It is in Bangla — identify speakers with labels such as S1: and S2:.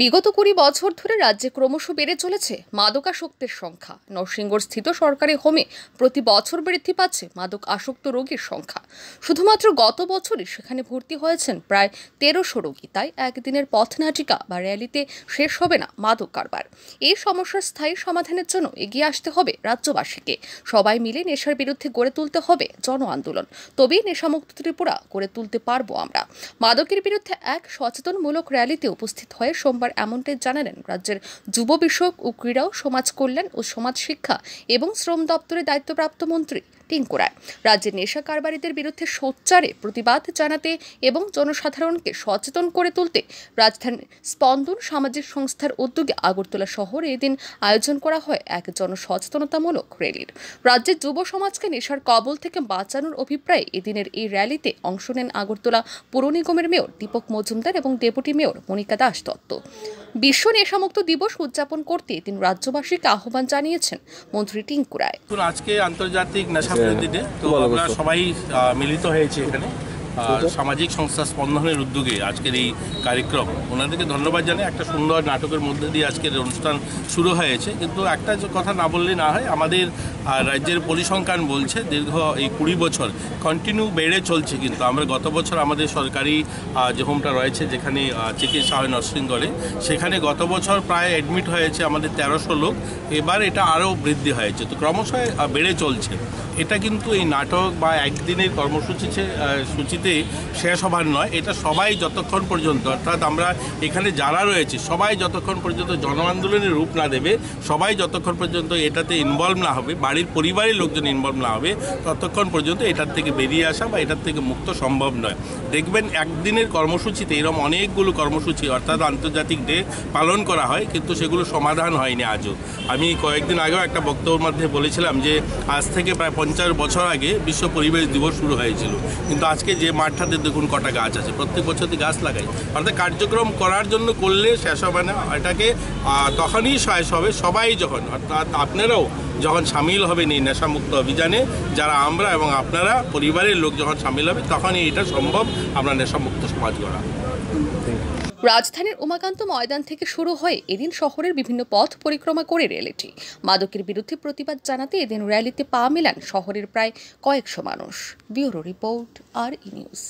S1: বিগত কুড়ি বছর ধরে রাজ্যে ক্রমশ বেড়ে চলেছে মাদকাসক্তের সংখ্যা নরসিংগড় স্থিত সরকারি হোমে প্রতি বছর বৃদ্ধি পাচ্ছে মাদক আসক্ত রোগীর সংখ্যা শুধুমাত্র গত বছরই সেখানে ভর্তি হয়েছেন প্রায় তেরোশো রোগী তাই একদিনের পথ নাটিকা বা র্যালিতে শেষ হবে না মাদক কারবার এই সমস্যার স্থায়ী সমাধানের জন্য এগিয়ে আসতে হবে রাজ্যবাসীকে সবাই মিলে নেশার বিরুদ্ধে গড়ে তুলতে হবে জন আন্দোলন তবেই নেশামুক্ত ত্রিপুরা গড়ে তুলতে পারবো আমরা মাদকের বিরুদ্ধে এক সচেতনমূলক র্যালিতে উপস্থিত হয়ে সোম সোমবার এমনটাই জানালেন রাজ্যের যুব বিষয়ক ও ক্রীড়া সমাজ কল্যাণ ও সমাজ শিক্ষা এবং শ্রম দপ্তরের দায়িত্বপ্রাপ্ত মন্ত্রী টিঙ্কুরায় রাজ্যের নেশা কারবারিদের বিরুদ্ধে সোচ্চারে প্রতিবাদ জানাতে এবং জনসাধারণকে সচেতন করে তুলতে রাজধানীর স্পন্দন সামাজিক সংস্থার উদ্যোগে আগরতলা শহরে এদিন আয়োজন করা হয় এক জনসচেতনতামূলক র্যালির রাজ্যের যুব সমাজকে নেশার কবল থেকে বাঁচানোর অভিপ্রায়ে এদিনের এই র্যালিতে অংশ নেন আগরতলা পুর নিগমের মেয়র দীপক মজুমদার এবং ডেপুটি মেয়র মনিকা দাস দত্ত বিশ্ব নেশামুক্ত দিবস উদযাপন করতে এদিন রাজ্যবাসীকে আহ্বান জানিয়েছেন মন্ত্রী টিঙ্কু
S2: রায় আজকে আন্তর্জাতিক নেশা হ্যাঁ, তো আমরা সবাই মিলিত হয়েছে এখানে আচ্ছা। সামাজিক সংস্থা স্পন্দনের উদ্যোগে আজকের এই কার্যক্রম ওনাদেরকে ধন্যবাদ জানাই একটা সুন্দর নাটকের মধ্যে দিয়ে আজকের অনুষ্ঠান শুরু হয়েছে কিন্তু একটা কথা না বললে না হয় আমাদের রাজ্যের পরিসংখ্যান বলছে দীর্ঘ এই কুড়ি বছর কন্টিনিউ বেড়ে চলছে কিন্তু আমরা গত বছর আমাদের সরকারি যে হোমটা রয়েছে যেখানে চিকিৎসা হয় নরসিংগড়ে সেখানে গত বছর প্রায় অ্যাডমিট হয়েছে আমাদের তেরোশো লোক এবার এটা আরও বৃদ্ধি হয়েছে তো ক্রমশ বেড়ে চলছে এটা কিন্তু এই নাটক বা একদিনের কর্মসূচি সূচিতে শেষ হবার নয় এটা সবাই যতক্ষণ পর্যন্ত অর্থাৎ আমরা এখানে যারা রয়েছে সবাই যতক্ষণ পর্যন্ত জন আন্দোলনের রূপ না দেবে সবাই যতক্ষণ পর্যন্ত এটাতে ইনভলভ না হবে বাড়ির পরিবারের লোকজন ইনভলভ না হবে ততক্ষণ পর্যন্ত এটার থেকে বেরিয়ে আসা বা এটার থেকে মুক্ত সম্ভব নয় দেখবেন একদিনের কর্মসূচিতে এরকম অনেকগুলো কর্মসূচি অর্থাৎ আন্তর্জাতিক ডে পালন করা হয় কিন্তু সেগুলো সমাধান হয়নি আজও আমি কয়েকদিন আগেও একটা বক্তব্যের মধ্যে বলেছিলাম যে আজ থেকে প্রায় পঞ্চাশ বছর আগে বিশ্ব পরিবেশ দিবস শুরু হয়েছিল কিন্তু আজকে যে মাঠটাতে দেখুন কটা গাছ আছে প্রত্যেক বছরই গাছ লাগাই অর্থাৎ কার্যক্রম করার জন্য করলে শেষ হবে না এটাকে তখনই শেষ হবে সবাই যখন অর্থাৎ আপনারাও যখন সামিল হবেন এই নেশামুক্ত অভিযানে যারা আমরা এবং আপনারা পরিবারের লোক যখন সামিল হবে তখনই এটা সম্ভব আমরা নেশামুক্ত সমাজ গড়া
S1: রাজধানীর উমাকান্ত ময়দান থেকে শুরু হয়ে এদিন শহরের বিভিন্ন পথ পরিক্রমা করে র্যালিটি মাদকের বিরুদ্ধে প্রতিবাদ জানাতে এদিন র্যালিতে পা মেলান শহরের প্রায় কয়েকশো মানুষ bureau report R E news